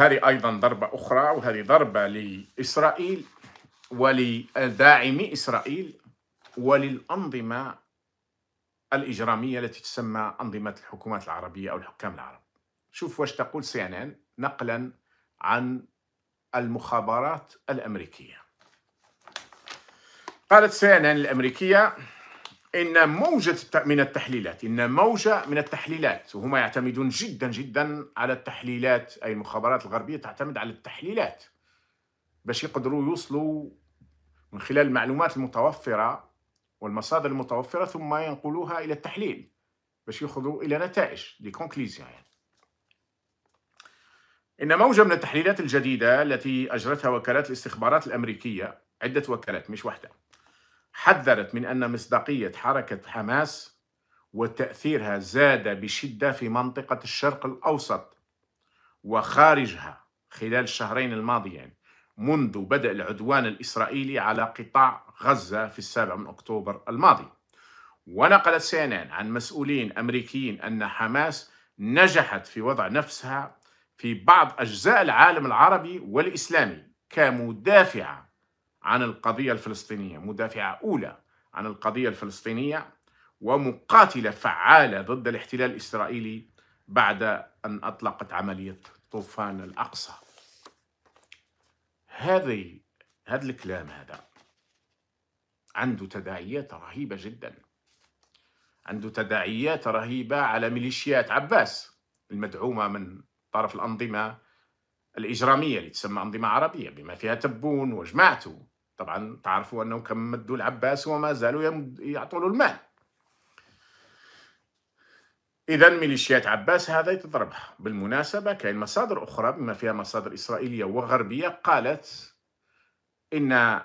هذه أيضا ضربة أخرى وهذه ضربة لإسرائيل ولداعمي إسرائيل وللأنظمة الإجرامية التي تسمى أنظمة الحكومات العربية أو الحكام العرب شوف واش تقول سي ان ان نقلا عن المخابرات الأمريكية قالت سي ان ان الأمريكية ان موجه من التحليلات ان موجه من التحليلات وهم يعتمدون جدا جدا على التحليلات اي المخابرات الغربيه تعتمد على التحليلات باش يقدروا يوصلوا من خلال المعلومات المتوفره والمصادر المتوفره ثم ينقلوها الى التحليل باش يخضوا الى نتائج دي كونكليزيون يعني إن موجة من التحليلات الجديدة التي أجرتها وكالات الاستخبارات الأمريكية عدة وكالات مش واحدة حذرت من أن مصداقية حركة حماس وتأثيرها زاد بشدة في منطقة الشرق الأوسط وخارجها خلال الشهرين الماضيين منذ بدأ العدوان الإسرائيلي على قطاع غزة في السابع من أكتوبر الماضي ونقلت سينان عن مسؤولين أمريكيين أن حماس نجحت في وضع نفسها في بعض أجزاء العالم العربي والإسلامي كمدافعة عن القضية الفلسطينية مدافعة أولى عن القضية الفلسطينية ومقاتلة فعالة ضد الاحتلال الإسرائيلي بعد أن أطلقت عملية طوفان الأقصى هذه هذا الكلام هذا عنده تداعيات رهيبة جدا عنده تداعيات رهيبة على ميليشيات عباس المدعومة من طرف الأنظمة الإجرامية اللي تسمى أنظمة عربية بما فيها تبون وجماعته طبعا تعرفوا أنه كم مدوا العباس وما زالوا يعطوا له المال إذا ميليشيات عباس هذا تضربها بالمناسبة كاين مصادر أخرى بما فيها مصادر إسرائيلية وغربية قالت إن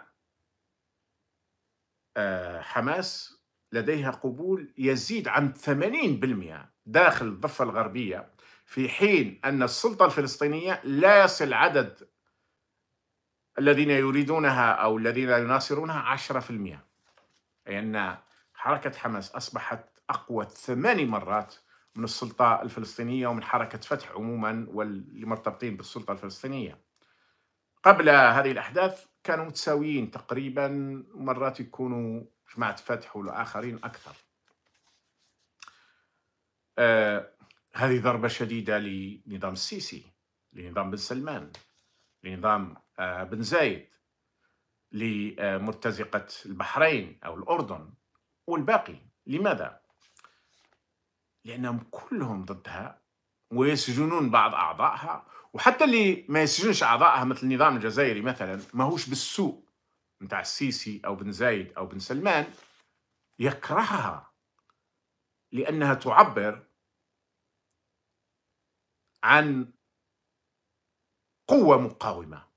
آه، حماس لديها قبول يزيد عن 80% داخل الضفة الغربية في حين أن السلطة الفلسطينية لا يصل عدد الذين يريدونها أو الذين يناصرونها 10% أي أن حركة حماس أصبحت أقوى ثماني مرات من السلطة الفلسطينية ومن حركة فتح عموما والمرتبطين بالسلطة الفلسطينية قبل هذه الأحداث كانوا متساويين تقريبا مرات يكونوا جماعة فتح والآخرين أكثر آه هذه ضربة شديدة لنظام السيسي لنظام بن سلمان لنظام آه، بن زايد لمرتزقة البحرين أو الأردن والباقي لماذا؟ لأنهم كلهم ضدها ويسجنون بعض أعضائها وحتى اللي ما يسجنش أعضائها مثل النظام الجزائري مثلا ماهوش بالسوء متاع السيسي أو بن زايد أو بن سلمان يكرهها لأنها تعبر عن قوة مقاومة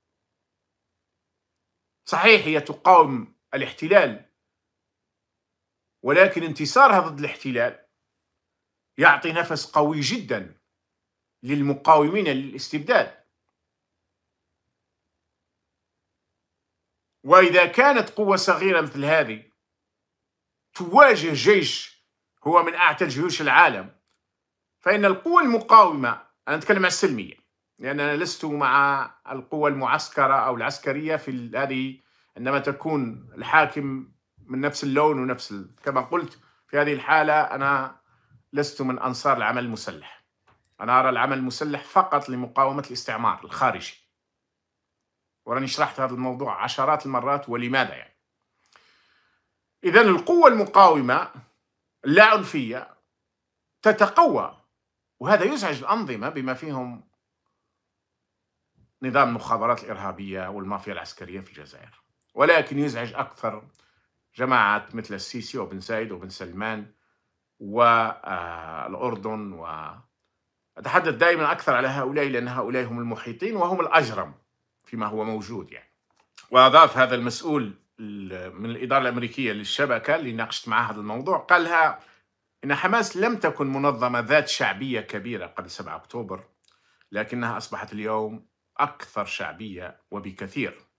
صحيح هي تقاوم الاحتلال ولكن انتصارها ضد الاحتلال يعطي نفس قوي جدا للمقاومين للاستبداد وإذا كانت قوة صغيرة مثل هذه تواجه جيش هو من أعتى جيوش العالم فإن القوة المقاومة أنا أتكلم عن السلمية لأن أنا لست مع القوة المعسكرة أو العسكرية في هذه عندما تكون الحاكم من نفس اللون ونفس ال... كما قلت في هذه الحالة أنا لست من أنصار العمل المسلح أنا أرى العمل المسلح فقط لمقاومة الاستعمار الخارجي وراني شرحت هذا الموضوع عشرات المرات ولماذا يعني إذا القوة المقاومة عنفية تتقوى وهذا يزعج الأنظمة بما فيهم نظام المخابرات الإرهابية والمافيا العسكرية في الجزائر ولكن يزعج أكثر جماعات مثل السيسي وبن زايد وبن سلمان والأردن آه، و أتحدث دائما أكثر على هؤلاء لأن هؤلاء هم المحيطين وهم الأجرم فيما هو موجود يعني وأضاف هذا المسؤول من الإدارة الأمريكية للشبكة اللي ناقشت معها هذا الموضوع قالها إن حماس لم تكن منظمة ذات شعبية كبيرة قبل 7 أكتوبر لكنها أصبحت اليوم أكثر شعبية وبكثير